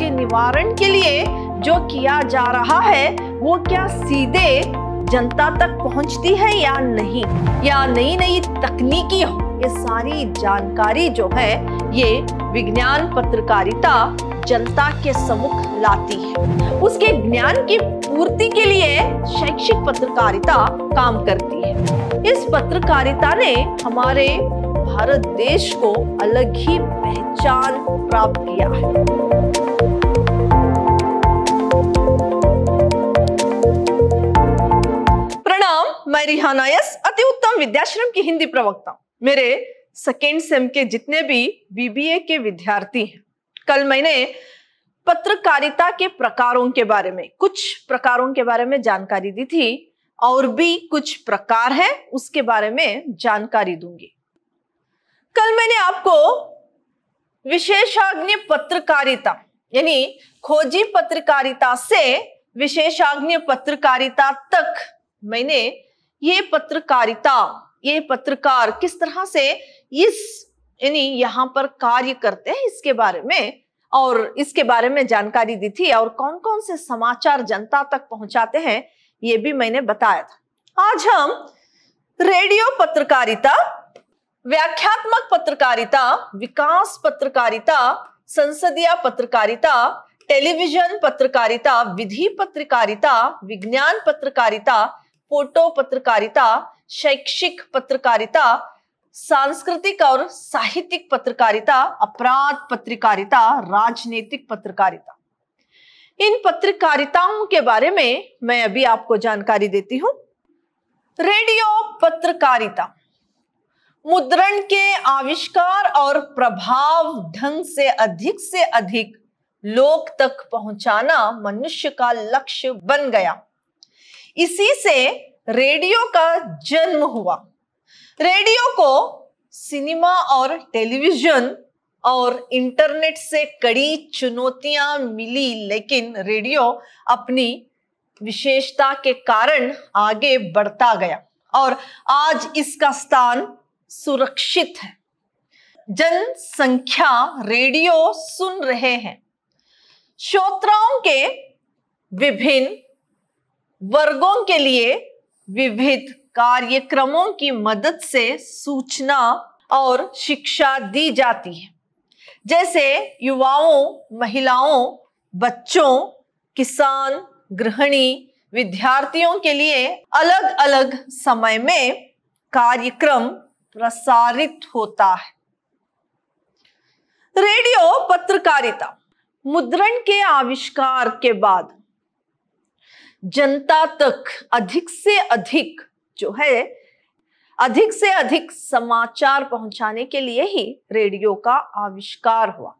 उसके निवारण के लिए जो किया जा रहा है वो क्या सीधे जनता तक पहुंचती है या नहीं या नई नई तकनीकी ये सारी जानकारी जो है ये विज्ञान पत्रकारिता जनता के समुख लाती है उसके ज्ञान की पूर्ति के लिए शैक्षिक पत्रकारिता काम करती है इस पत्रकारिता ने हमारे भारत देश को अलग ही पहचान प्राप्त किया है मैं रिहाना यस अति उत्तम विद्याश्रम की हिंदी प्रवक्ता मेरे सेकेंड सेम के जितने भी बीबीए के विद्यार्थी हैं कल मैंने पत्रकारिता के प्रकारों के बारे में कुछ प्रकारों के बारे में जानकारी दी थी और भी कुछ प्रकार है उसके बारे में जानकारी दूंगी कल मैंने आपको विशेषाग्नि पत्रकारिता यानी खोजी पत्रकारिता से विशेषाग्नि पत्रकारिता तक मैंने ये पत्रकारिता ये पत्रकार किस तरह से इस यानी यहाँ पर कार्य करते हैं इसके बारे में और इसके बारे में जानकारी दी थी और कौन कौन से समाचार जनता तक पहुंचाते हैं ये भी मैंने बताया था आज हम रेडियो पत्रकारिता व्याख्यात्मक पत्रकारिता विकास पत्रकारिता संसदीय पत्रकारिता टेलीविजन पत्रकारिता विधि पत्रकारिता विज्ञान पत्रकारिता फोटो पत्रकारिता शैक्षिक पत्रकारिता सांस्कृतिक और साहित्यिक पत्रकारिता अपराध पत्रकारिता राजनीतिक पत्रकारिता इन पत्रकारिताओं के बारे में मैं अभी आपको जानकारी देती हूं रेडियो पत्रकारिता मुद्रण के आविष्कार और प्रभाव ढंग से अधिक से अधिक लोक तक पहुंचाना मनुष्य का लक्ष्य बन गया इसी से रेडियो का जन्म हुआ रेडियो को सिनेमा और टेलीविजन और इंटरनेट से कड़ी चुनौतियां मिली लेकिन रेडियो अपनी विशेषता के कारण आगे बढ़ता गया और आज इसका स्थान सुरक्षित है जनसंख्या रेडियो सुन रहे हैं श्रोताओं के विभिन्न वर्गों के लिए विविध कार्यक्रमों की मदद से सूचना और शिक्षा दी जाती है जैसे युवाओं महिलाओं बच्चों किसान गृहिणी विद्यार्थियों के लिए अलग अलग समय में कार्यक्रम प्रसारित होता है रेडियो पत्रकारिता मुद्रण के आविष्कार के बाद जनता तक अधिक से अधिक जो है अधिक से अधिक समाचार पहुंचाने के लिए ही रेडियो का आविष्कार हुआ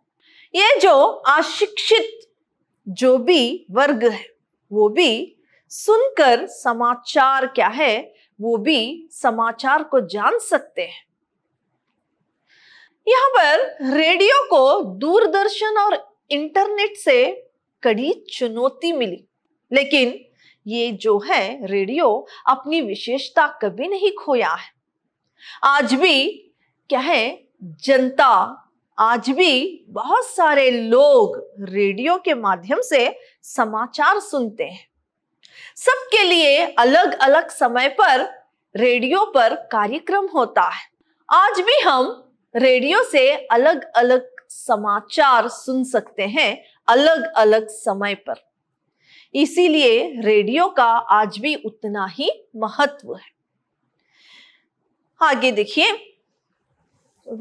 ये जो अशिक्षित जो भी वर्ग है वो भी सुनकर समाचार क्या है वो भी समाचार को जान सकते हैं यहां पर रेडियो को दूरदर्शन और इंटरनेट से कड़ी चुनौती मिली लेकिन ये जो है रेडियो अपनी विशेषता कभी नहीं खोया है आज भी क्या है जनता आज भी बहुत सारे लोग रेडियो के माध्यम से समाचार सुनते हैं सबके लिए अलग अलग समय पर रेडियो पर कार्यक्रम होता है आज भी हम रेडियो से अलग अलग समाचार सुन सकते हैं अलग अलग समय पर इसीलिए रेडियो का आज भी उतना ही महत्व है आगे देखिए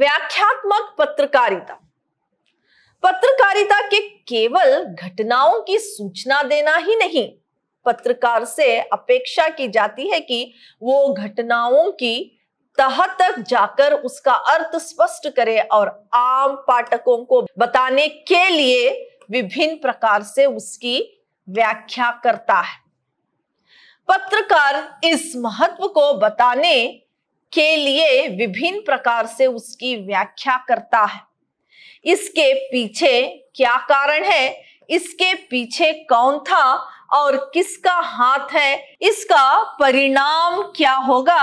व्याख्यात्मक पत्रकारिता पत्रकारिता के केवल घटनाओं की सूचना देना ही नहीं पत्रकार से अपेक्षा की जाती है कि वो घटनाओं की तह तक जाकर उसका अर्थ स्पष्ट करे और आम पाठकों को बताने के लिए विभिन्न प्रकार से उसकी व्याख्या करता है पत्रकार इस महत्व को बताने के लिए विभिन्न प्रकार से उसकी व्याख्या करता है इसके पीछे क्या कारण है इसके पीछे कौन था और किसका हाथ है इसका परिणाम क्या होगा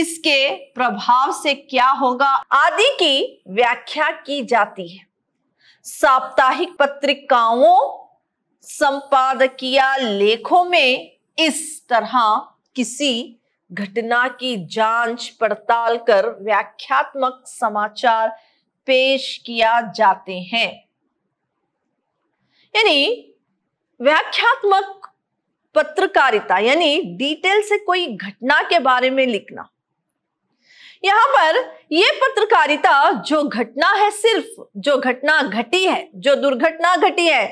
इसके प्रभाव से क्या होगा आदि की व्याख्या की जाती है साप्ताहिक पत्रिकाओं संपादकीय लेखों में इस तरह किसी घटना की जांच पड़ताल कर व्याख्यात्मक समाचार पेश किया जाते हैं यानी व्याख्यात्मक पत्रकारिता यानी डिटेल से कोई घटना के बारे में लिखना यहां पर यह पत्रकारिता जो घटना है सिर्फ जो घटना घटी है जो दुर्घटना घटी है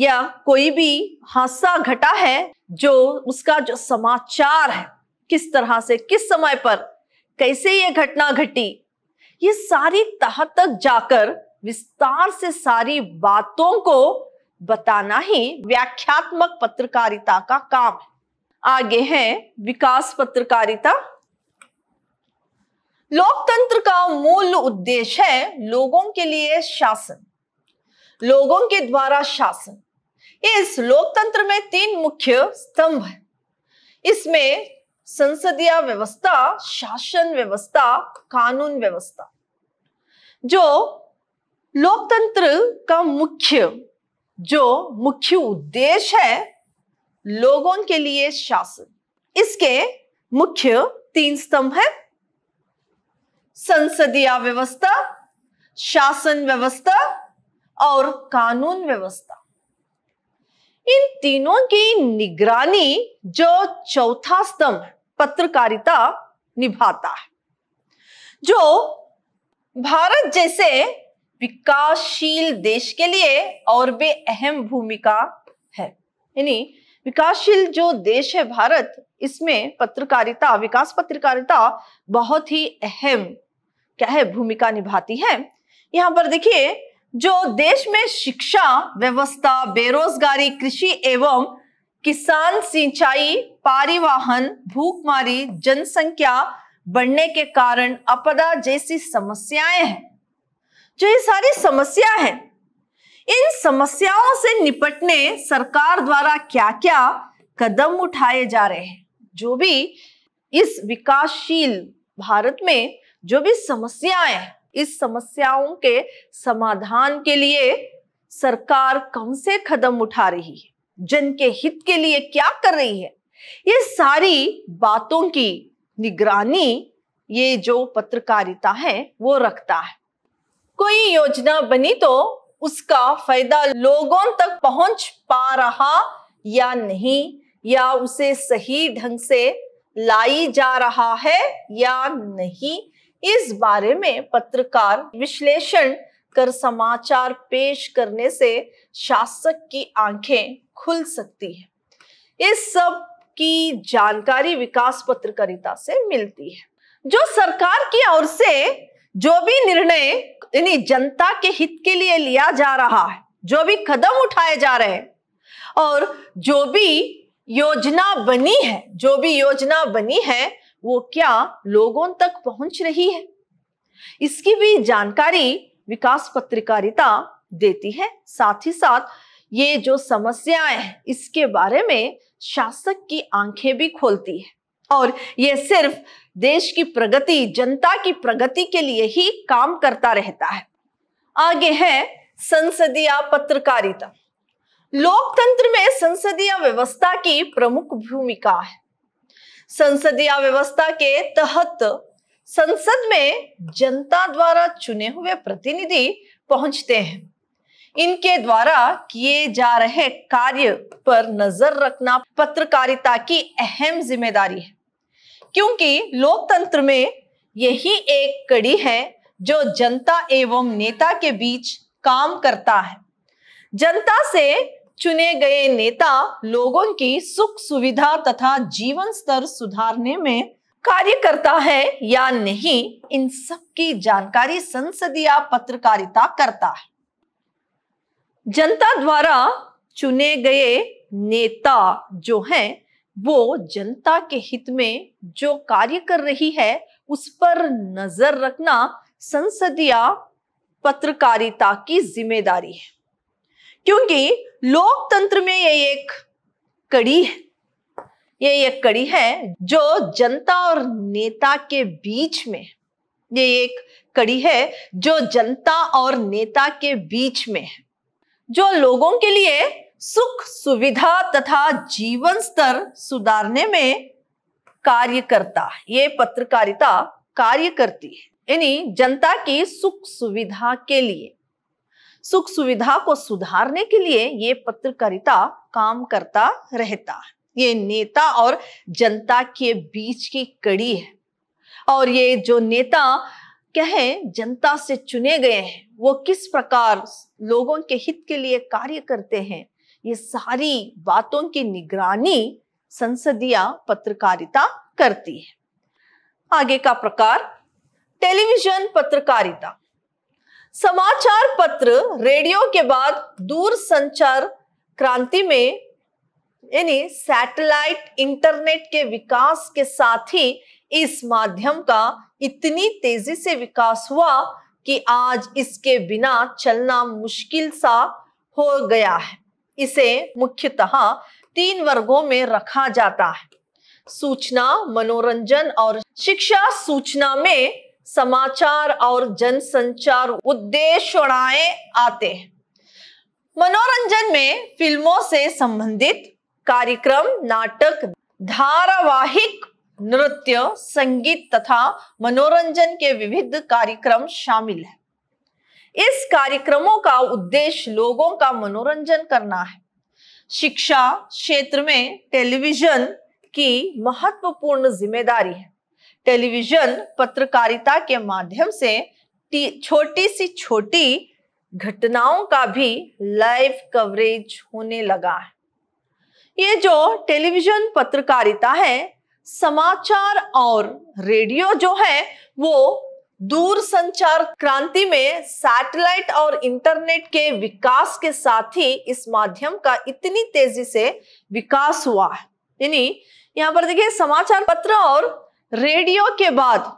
या कोई भी हादसा घटा है जो उसका जो समाचार है किस तरह से किस समय पर कैसे ये घटना घटी ये सारी तह तक जाकर विस्तार से सारी बातों को बताना ही व्याख्यात्मक पत्रकारिता का काम है आगे है विकास पत्रकारिता लोकतंत्र का मूल उद्देश्य है लोगों के लिए शासन लोगों के द्वारा शासन इस लोकतंत्र में तीन मुख्य स्तंभ है इसमें संसदीय व्यवस्था शासन व्यवस्था कानून व्यवस्था जो लोकतंत्र का मुख्य जो मुख्य उद्देश्य है लोगों के लिए शासन इसके मुख्य तीन स्तंभ है संसदीय व्यवस्था शासन व्यवस्था और कानून व्यवस्था इन तीनों की निगरानी जो चौथा स्तंभ पत्रकारिता निभाता है जो भारत जैसे विकासशील देश के लिए और भी अहम भूमिका है यानी विकासशील जो देश है भारत इसमें पत्रकारिता विकास पत्रकारिता बहुत ही अहम क्या है भूमिका निभाती है यहां पर देखिए जो देश में शिक्षा व्यवस्था बेरोजगारी कृषि एवं किसान सिंचाई परिवहन भूखमारी जनसंख्या बढ़ने के कारण अपदा जैसी समस्याएं हैं जो ये सारी समस्या है इन समस्याओं से निपटने सरकार द्वारा क्या क्या कदम उठाए जा रहे हैं जो भी इस विकासशील भारत में जो भी समस्याएं इस समस्याओं के समाधान के लिए सरकार कम से कदम उठा रही है जन के हित के लिए क्या कर रही है ये सारी बातों की निगरानी ये जो पत्रकारिता है वो रखता है कोई योजना बनी तो उसका फायदा लोगों तक पहुंच पा रहा या नहीं या उसे सही ढंग से लाई जा रहा है या नहीं इस बारे में पत्रकार विश्लेषण कर समाचार पेश करने से शासक की आंखें खुल सकती है इस सब की जानकारी विकास पत्रकारिता से मिलती है जो सरकार की ओर से जो भी निर्णय यानी जनता के हित के लिए लिया जा रहा है जो भी कदम उठाए जा रहे हैं और जो भी योजना बनी है जो भी योजना बनी है वो क्या लोगों तक पहुंच रही है इसकी भी जानकारी विकास पत्रकारिता देती है साथ ही साथ ये जो समस्याएं हैं इसके बारे में शासक की आंखें भी खोलती है और ये सिर्फ देश की प्रगति जनता की प्रगति के लिए ही काम करता रहता है आगे है संसदीय पत्रकारिता लोकतंत्र में संसदीय व्यवस्था की प्रमुख भूमिका है संसदीय व्यवस्था के तहत संसद में जनता द्वारा चुने हुए प्रतिनिधि पहुंचते हैं इनके द्वारा किए जा रहे कार्य पर नजर रखना पत्रकारिता की अहम जिम्मेदारी है क्योंकि लोकतंत्र में यही एक कड़ी है जो जनता एवं नेता के बीच काम करता है जनता से चुने गए नेता लोगों की सुख सुविधा तथा जीवन स्तर सुधारने में कार्य करता है या नहीं इन सब की जानकारी संसदीय पत्रकारिता करता है जनता द्वारा चुने गए नेता जो हैं वो जनता के हित में जो कार्य कर रही है उस पर नजर रखना संसदीय पत्रकारिता की जिम्मेदारी है क्योंकि लोकतंत्र में ये एक कड़ी है ये एक कड़ी है जो जनता और नेता के बीच में ये एक कड़ी है जो जनता और नेता के बीच में है जो लोगों के लिए सुख सुविधा तथा जीवन स्तर सुधारने में कार्य करता ये पत्रकारिता कार्य करती है यानी जनता की सुख सुविधा के लिए सुख सुविधा को सुधारने के लिए ये पत्रकारिता काम करता रहता है ये नेता और जनता के बीच की कड़ी है और ये जो नेता कहें जनता से चुने गए हैं वो किस प्रकार लोगों के हित के लिए कार्य करते हैं ये सारी बातों की निगरानी संसदीय पत्रकारिता करती है आगे का प्रकार टेलीविजन पत्रकारिता समाचार पत्र रेडियो के बाद दूर संचार क्रांति में यानी सैटेलाइट इंटरनेट के विकास के साथ ही इस माध्यम का इतनी तेजी से विकास हुआ कि आज इसके बिना चलना मुश्किल सा हो गया है इसे मुख्यतः तीन वर्गों में रखा जाता है सूचना मनोरंजन और शिक्षा सूचना में समाचार और जनसंचार उद्देश्यणाएं आते हैं मनोरंजन में फिल्मों से संबंधित कार्यक्रम नाटक धारावाहिक नृत्य संगीत तथा मनोरंजन के विविध कार्यक्रम शामिल है इस कार्यक्रमों का उद्देश्य लोगों का मनोरंजन करना है शिक्षा क्षेत्र में टेलीविजन की महत्वपूर्ण जिम्मेदारी है टेलीविजन पत्रकारिता के माध्यम से छोटी सी छोटी घटनाओं का भी लाइव कवरेज होने लगा है ये जो टेलीविजन पत्रकारिता है समाचार और रेडियो जो है वो दूर संचार क्रांति में सैटेलाइट और इंटरनेट के विकास के साथ ही इस माध्यम का इतनी तेजी से विकास हुआ है यानी यहाँ पर देखिए समाचार पत्र और रेडियो के बाद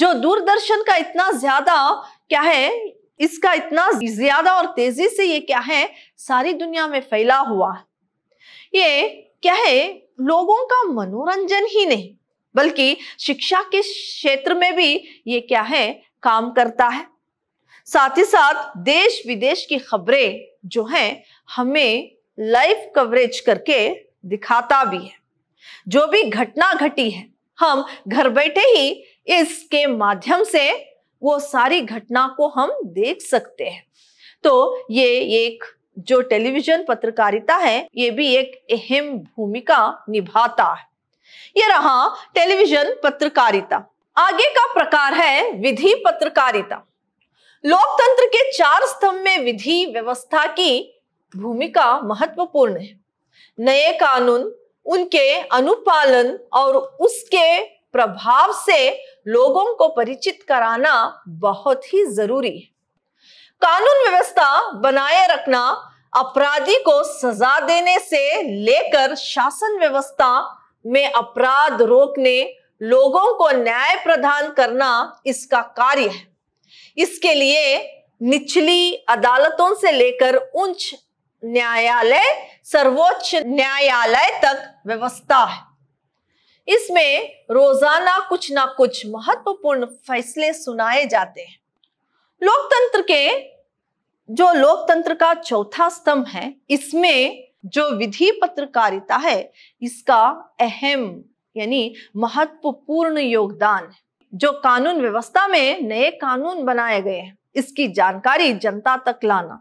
जो दूरदर्शन का इतना ज्यादा क्या है इसका इतना ज्यादा और तेजी से ये क्या है सारी दुनिया में फैला हुआ ये क्या है लोगों का मनोरंजन ही नहीं बल्कि शिक्षा के क्षेत्र में भी ये क्या है काम करता है साथ ही साथ देश विदेश की खबरें जो हैं हमें लाइव कवरेज करके दिखाता भी है जो भी घटना घटी है हम घर बैठे ही इसके माध्यम से वो सारी घटना को हम देख सकते हैं तो ये एक जो टेलीविजन पत्रकारिता है ये भी एक अहम भूमिका निभाता है ये रहा टेलीविजन पत्रकारिता आगे का प्रकार है विधि पत्रकारिता लोकतंत्र के चार स्तंभ में विधि व्यवस्था की भूमिका महत्वपूर्ण है नए कानून उनके अनुपालन और उसके प्रभाव से लोगों को परिचित कराना बहुत ही जरूरी है कानून व्यवस्था बनाए रखना अपराधी को सजा देने से लेकर शासन व्यवस्था में अपराध रोकने लोगों को न्याय प्रदान करना इसका कार्य है इसके लिए निचली अदालतों से लेकर उच्च न्यायालय सर्वोच्च न्यायालय तक व्यवस्था है इसमें रोजाना कुछ ना कुछ महत्वपूर्ण फैसले सुनाए जाते हैं लोकतंत्र के जो लोकतंत्र का चौथा स्तंभ है इसमें जो विधि पत्रकारिता है इसका अहम यानी महत्वपूर्ण योगदान है जो कानून व्यवस्था में नए कानून बनाए गए हैं इसकी जानकारी जनता तक लाना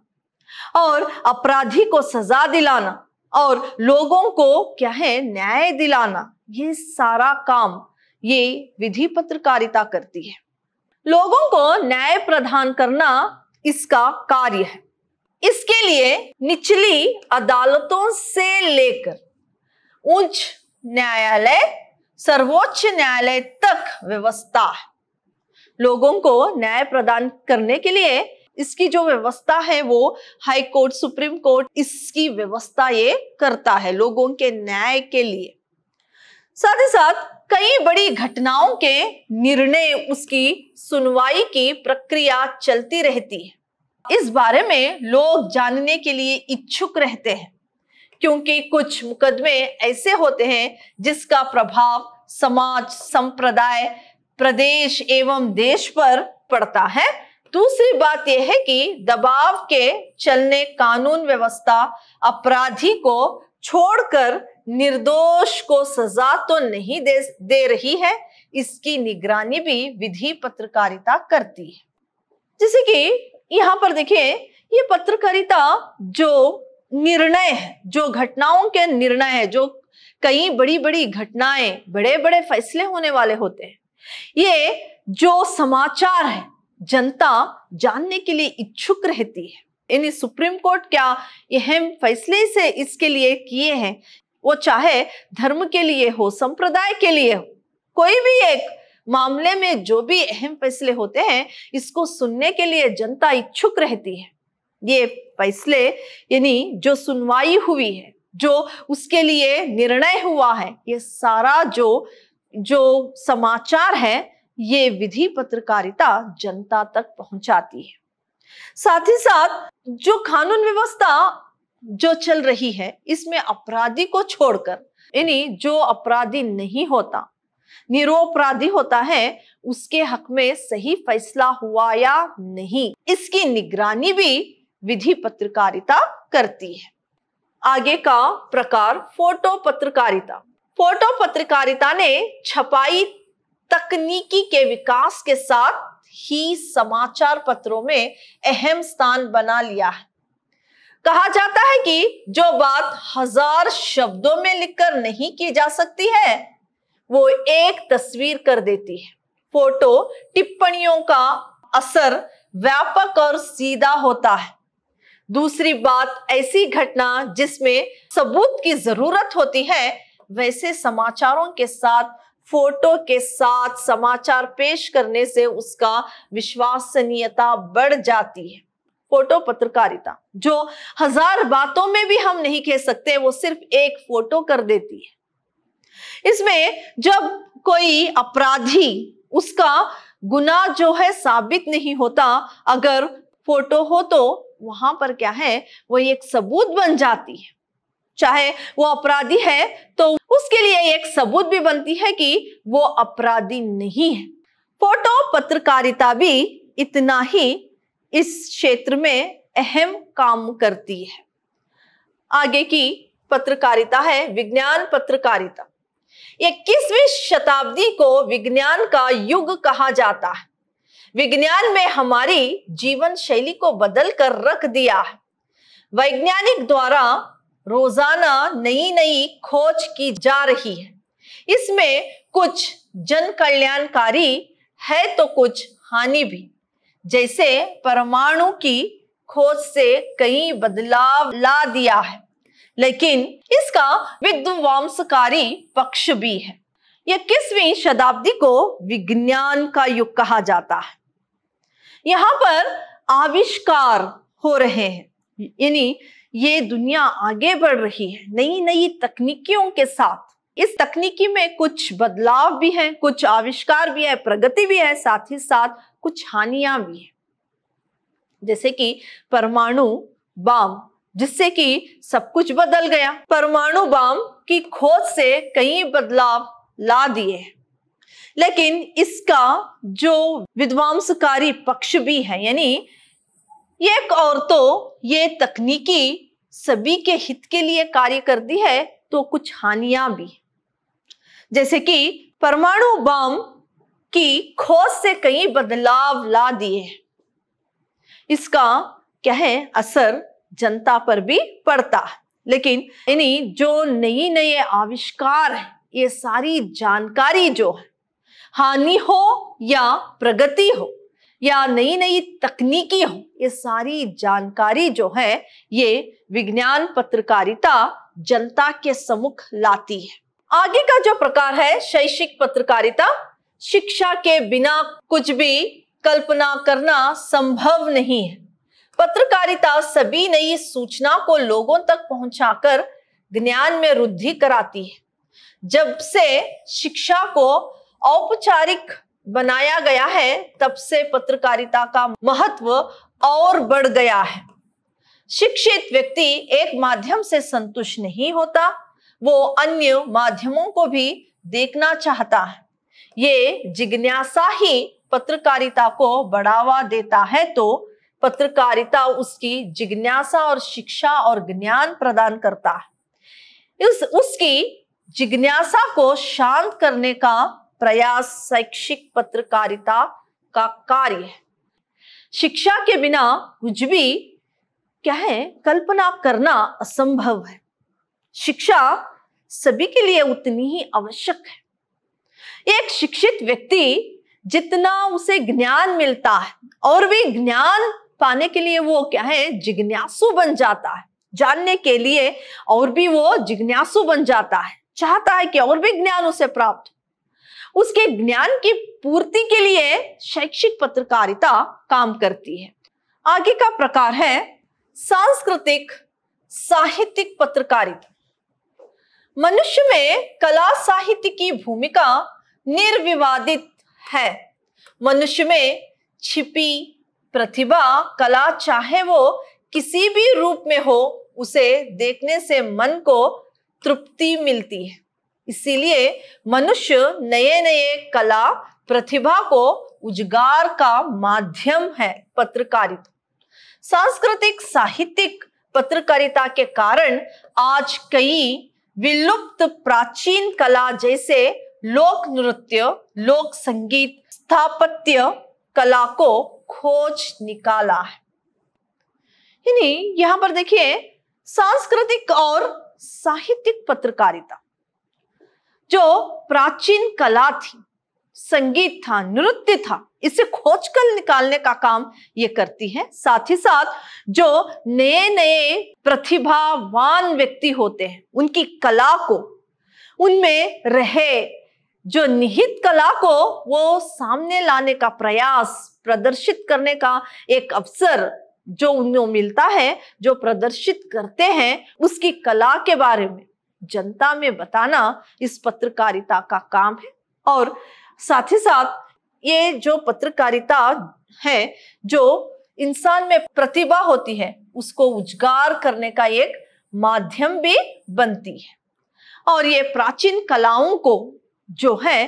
और अपराधी को सजा दिलाना और लोगों को क्या है न्याय दिलाना ये सारा काम ये विधि पत्रकारिता करती है लोगों को न्याय प्रदान करना इसका कार्य है इसके लिए निचली अदालतों से लेकर उच्च न्यायालय सर्वोच्च न्यायालय तक व्यवस्था है लोगों को न्याय प्रदान करने के लिए इसकी जो व्यवस्था है वो हाई कोर्ट सुप्रीम कोर्ट इसकी व्यवस्था ये करता है लोगों के न्याय के लिए साथ ही साथ कई बड़ी घटनाओं के निर्णय उसकी सुनवाई की प्रक्रिया चलती रहती है इस बारे में लोग जानने के लिए इच्छुक रहते हैं क्योंकि कुछ मुकदमे ऐसे होते हैं जिसका प्रभाव समाज संप्रदाय प्रदेश एवं देश पर पड़ता है दूसरी बात यह है कि दबाव के चलने कानून व्यवस्था अपराधी को छोड़कर निर्दोष को सजा तो नहीं दे, दे रही है इसकी निगरानी भी विधि पत्रकारिता करती है जैसे कि यहाँ पर देखिए ये पत्रकारिता जो निर्णय है जो घटनाओं के निर्णय है जो कई बड़ी बड़ी घटनाएं बड़े बड़े फैसले होने वाले होते हैं ये जो समाचार है जनता जानने के लिए इच्छुक रहती है यानी सुप्रीम कोर्ट क्या अहम फैसले से इसके लिए किए हैं वो चाहे धर्म के लिए हो संप्रदाय के लिए हो कोई भी एक मामले में जो भी अहम फैसले होते हैं इसको सुनने के लिए जनता इच्छुक रहती है ये फैसले यानी जो सुनवाई हुई है जो उसके लिए निर्णय हुआ है ये सारा जो जो समाचार है ये विधि पत्रकारिता जनता तक पहुंचाती है साथ ही साथ जो कानून व्यवस्था जो चल रही है इसमें अपराधी को छोड़कर यानी जो अपराधी नहीं होता निरोपराधी होता है उसके हक में सही फैसला हुआ या नहीं इसकी निगरानी भी विधि पत्रकारिता करती है आगे का प्रकार फोटो पत्रकारिता फोटो पत्रकारिता ने छपाई तकनीकी के विकास के साथ ही समाचार पत्रों में अहम स्थान बना लिया है कहा जाता है कि जो बात हजार शब्दों में लिखकर नहीं की जा सकती है वो एक तस्वीर कर देती है फोटो टिप्पणियों का असर व्यापक और सीधा होता है दूसरी बात ऐसी घटना जिसमें सबूत की जरूरत होती है वैसे समाचारों के साथ फोटो के साथ समाचार पेश करने से उसका विश्वसनीयता बढ़ जाती है फोटो पत्रकारिता जो हजार बातों में भी हम नहीं कह सकते वो सिर्फ एक फोटो कर देती है इसमें जब कोई अपराधी उसका गुना जो है साबित नहीं होता अगर फोटो हो तो वहां पर क्या है वो एक सबूत बन जाती है चाहे वो अपराधी है तो उसके लिए एक सबूत भी बनती है कि वो अपराधी नहीं है फोटो पत्रकारिता भी इतना ही इस क्षेत्र में अहम काम करती है आगे की पत्रकारिता है विज्ञान पत्रकारिता इक्कीसवीं शताब्दी को विज्ञान का युग कहा जाता है विज्ञान में हमारी जीवन शैली को बदल कर रख दिया है वैज्ञानिक द्वारा रोजाना नई नई खोज की जा रही है इसमें कुछ जन कल्याणकारी है तो कुछ हानि भी जैसे परमाणु की खोज से कई बदलाव ला दिया है लेकिन इसका विध्वंसकारी पक्ष भी है यह किसवीं शताब्दी को विज्ञान का युग कहा जाता है यहां पर आविष्कार हो रहे हैं यानी ये दुनिया आगे बढ़ रही है नई नई तकनीकियों के साथ इस तकनीकी में कुछ बदलाव भी हैं कुछ आविष्कार भी है प्रगति भी है साथ ही साथ कुछ हानियां भी है जैसे कि परमाणु बाम जिससे कि सब कुछ बदल गया परमाणु बाम की खोज से कई बदलाव ला दिए लेकिन इसका जो विद्वांसकारी पक्ष भी है यानी ये तो ये तकनीकी सभी के हित के लिए कार्य करती है तो कुछ हानियां भी जैसे कि परमाणु बम की खोज से कई बदलाव ला दिए इसका क्या है असर जनता पर भी पड़ता है लेकिन यानी जो नई नए आविष्कार है ये सारी जानकारी जो है हानि हो या प्रगति हो या नई नई तकनीकी हो ये सारी जानकारी जो है ये विज्ञान पत्रकारिता जनता के समुख लाती है आगे का जो प्रकार है शैक्षिक पत्रकारिता शिक्षा के बिना कुछ भी कल्पना करना संभव नहीं है पत्रकारिता सभी नई सूचना को लोगों तक पहुंचाकर ज्ञान में वृद्धि कराती है जब से शिक्षा को औपचारिक बनाया गया है तब से पत्रकारिता का महत्व और बढ़ गया है शिक्षित व्यक्ति एक माध्यम से संतुष्ट नहीं होता वो अन्य माध्यमों को भी देखना चाहता है ये जिज्ञासा ही पत्रकारिता को बढ़ावा देता है तो पत्रकारिता उसकी जिज्ञासा और शिक्षा और ज्ञान प्रदान करता है इस उसकी जिज्ञासा को शांत करने का प्रयास शैक्षिक पत्रकारिता का कार्य है शिक्षा के बिना कुछ भी क्या है कल्पना करना असंभव है शिक्षा सभी के लिए उतनी ही आवश्यक है एक शिक्षित व्यक्ति जितना उसे ज्ञान मिलता है और भी ज्ञान पाने के लिए वो क्या है जिज्ञासु बन जाता है जानने के लिए और भी वो जिज्ञासु बन जाता है चाहता है कि और भी ज्ञान उसे प्राप्त उसके ज्ञान की पूर्ति के लिए शैक्षिक पत्रकारिता काम करती है आगे का प्रकार है सांस्कृतिक साहित्यिक पत्रकारिता मनुष्य में कला साहित्य की भूमिका निर्विवादित है मनुष्य में छिपी प्रतिभा कला चाहे वो किसी भी रूप में हो उसे देखने से मन को तृप्ति मिलती है इसीलिए मनुष्य नए नए कला प्रतिभा को उजगार का माध्यम है पत्रकारिता सांस्कृतिक साहित्यिक पत्रकारिता के कारण आज कई विलुप्त प्राचीन कला जैसे लोक नृत्य लोक संगीत स्थापत्य कला को खोज निकाला है यहां पर देखिए सांस्कृतिक और साहित्यिक पत्रकारिता जो प्राचीन कला थी संगीत था नृत्य था इसे खोज कर निकालने का काम ये करती है साथ ही साथ जो नए नए प्रतिभावान व्यक्ति होते हैं उनकी कला को उनमें रहे जो निहित कला को वो सामने लाने का प्रयास प्रदर्शित करने का एक अवसर जो उनमें मिलता है जो प्रदर्शित करते हैं उसकी कला के बारे में जनता में बताना इस पत्रकारिता का काम है और साथ ही साथ ये जो पत्रकारिता है जो इंसान में प्रतिभा होती है उसको उजगार करने का एक माध्यम भी बनती है और ये प्राचीन कलाओं को जो है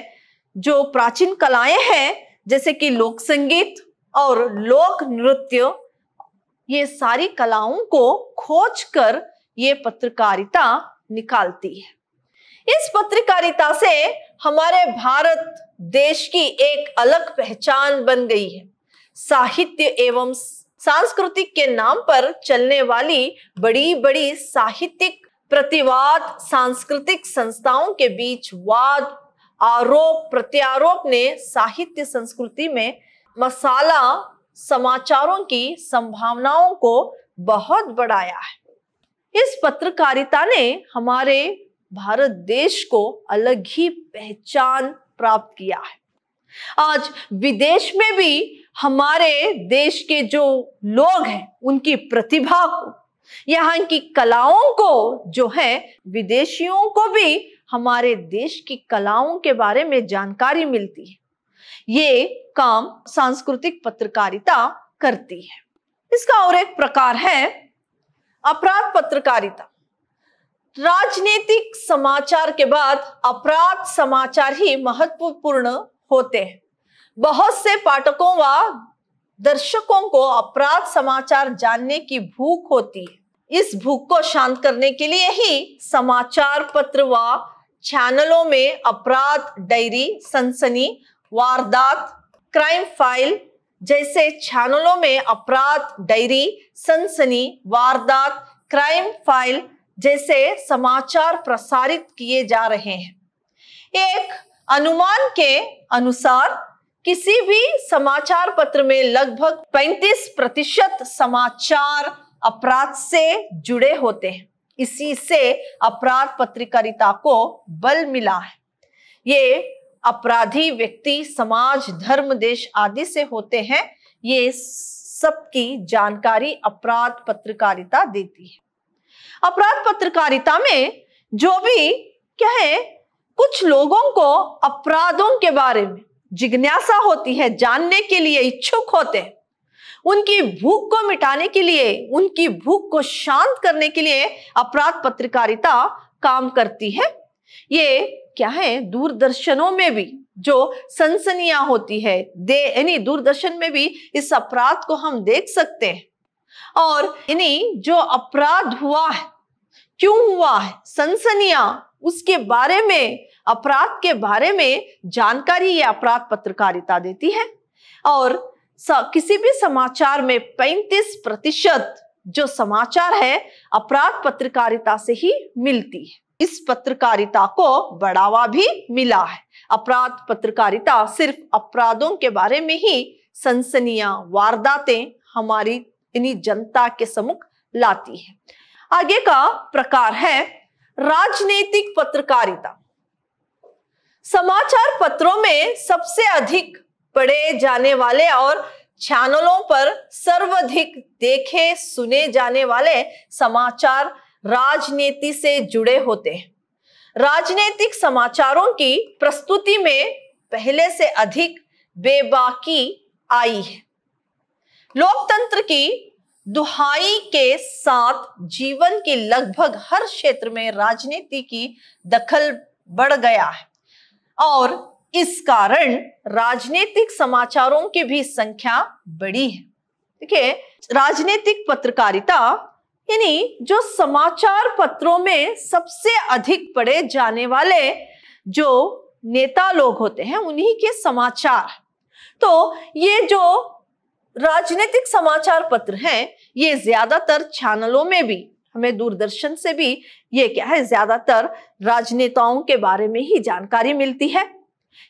जो प्राचीन कलाएं हैं जैसे कि लोक संगीत और लोक नृत्य ये सारी कलाओं को खोज कर ये पत्रकारिता निकालती है इस पत्रकारिता से हमारे भारत देश की एक अलग पहचान बन गई है साहित्य एवं सांस्कृतिक के नाम पर चलने वाली बड़ी बड़ी साहित्यिक प्रतिवाद सांस्कृतिक संस्थाओं के बीच वाद आरोप प्रत्यारोप ने साहित्य संस्कृति में मसाला समाचारों की संभावनाओं को बहुत बढ़ाया है इस पत्रकारिता ने हमारे भारत देश को अलग ही पहचान प्राप्त किया है आज विदेश में भी हमारे देश के जो लोग हैं उनकी प्रतिभा को यहाँ की कलाओं को जो है विदेशियों को भी हमारे देश की कलाओं के बारे में जानकारी मिलती है ये काम सांस्कृतिक पत्रकारिता करती है इसका और एक प्रकार है अपराध पत्रकारिता राजनीतिक समाचार के बाद अपराध समाचार ही महत्वपूर्ण होते हैं बहुत से पाठकों व दर्शकों को अपराध समाचार जानने की भूख होती है इस भूख को शांत करने के लिए ही समाचार पत्र व चैनलों में अपराध डायरी सनसनी वारदात क्राइम फाइल जैसे चैनलों में अपराध डायरी सनसनी वारदात क्राइम फाइल जैसे समाचार प्रसारित किए जा रहे हैं एक अनुमान के अनुसार किसी भी समाचार पत्र में लगभग 35 प्रतिशत समाचार अपराध से जुड़े होते हैं इसी से अपराध पत्रकारिता को बल मिला है ये अपराधी व्यक्ति समाज धर्म देश आदि से होते हैं ये सबकी जानकारी अपराध पत्रकारिता देती है अपराध पत्रकारिता में जो भी कहे कुछ लोगों को अपराधों के बारे में जिज्ञासा होती है जानने के लिए इच्छुक होते हैं उनकी भूख को मिटाने के लिए उनकी भूख को शांत करने के लिए अपराध पत्रकारिता काम करती है ये क्या है दूरदर्शनों में भी जो सनसनिया होती है दे यानी दूरदर्शन में भी इस अपराध को हम देख सकते हैं और यानी जो अपराध हुआ है क्यों हुआ है सनसनिया उसके बारे में अपराध के बारे में जानकारी ये अपराध पत्रकारिता देती है और किसी भी समाचार में 35 प्रतिशत जो समाचार है अपराध पत्रकारिता से ही मिलती है इस पत्रकारिता को बढ़ावा भी मिला है अपराध पत्रकारिता सिर्फ अपराधों के बारे में ही सनसनिया वारदातें हमारी इन्हीं जनता के समुख लाती है आगे का प्रकार है राजनीतिक पत्रकारिता समाचार पत्रों में सबसे अधिक पढ़े जाने वाले और चैनलों पर सर्वाधिक देखे सुने जाने वाले समाचार राजनीति से जुड़े होते हैं राजनीतिक समाचारों की प्रस्तुति में पहले से अधिक बेबाकी आई है लोकतंत्र की दुहाई के साथ जीवन के लगभग हर क्षेत्र में राजनीति की दखल बढ़ गया है और इस कारण राजनीतिक समाचारों की भी संख्या बढ़ी है देखिए राजनीतिक पत्रकारिता यानी जो समाचार पत्रों में सबसे अधिक पढ़े जाने वाले जो नेता लोग होते हैं उन्हीं के समाचार तो ये जो राजनीतिक समाचार पत्र हैं ये ज्यादातर चैनलों में भी हमें दूरदर्शन से भी ये क्या है ज्यादातर राजनेताओं के बारे में ही जानकारी मिलती है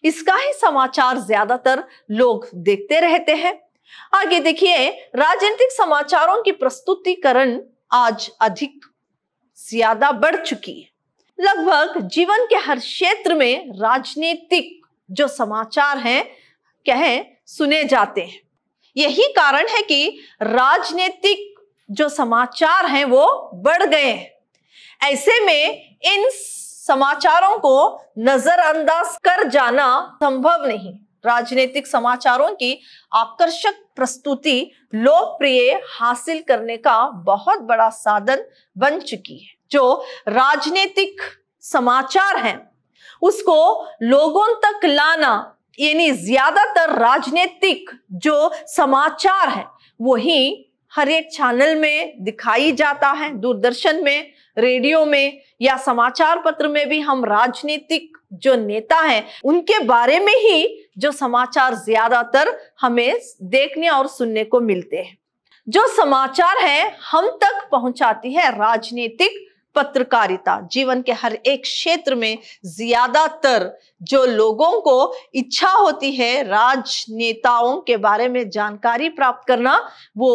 इसका ही समाचार ज्यादातर लोग देखते रहते हैं आगे देखिए राजनीतिक समाचारों की प्रस्तुतिकरण आज अधिक ज्यादा बढ़ चुकी है लगभग जीवन के हर क्षेत्र में राजनीतिक जो समाचार हैं कहें सुने जाते हैं यही कारण है कि राजनीतिक जो समाचार हैं वो बढ़ गए हैं ऐसे में इन समाचारों को नजरअंदाज कर जाना संभव नहीं राजनीतिक समाचारों की आकर्षक प्रस्तुति लोकप्रिय हासिल करने का बहुत बड़ा साधन बन चुकी है जो राजनीतिक समाचार हैं उसको लोगों तक लाना यानी ज्यादातर राजनीतिक जो समाचार है वही हर एक चैनल में दिखाई जाता है दूरदर्शन में रेडियो में या समाचार पत्र में भी हम राजनीतिक जो नेता हैं उनके बारे में ही जो समाचार ज्यादातर हमें देखने और सुनने को मिलते हैं जो समाचार है हम तक पहुंचाती है राजनीतिक पत्रकारिता जीवन के हर एक क्षेत्र में ज्यादातर जो लोगों को इच्छा होती है राजनेताओं के बारे में जानकारी प्राप्त करना वो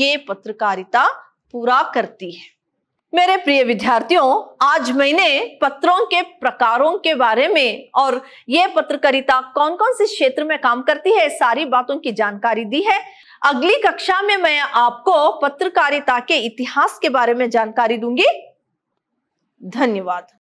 ये पत्रकारिता पूरा करती है मेरे प्रिय विद्यार्थियों आज मैंने पत्रों के प्रकारों के बारे में और ये पत्रकारिता कौन कौन से क्षेत्र में काम करती है सारी बातों की जानकारी दी है अगली कक्षा में मैं आपको पत्रकारिता के इतिहास के बारे में जानकारी दूंगी धन्यवाद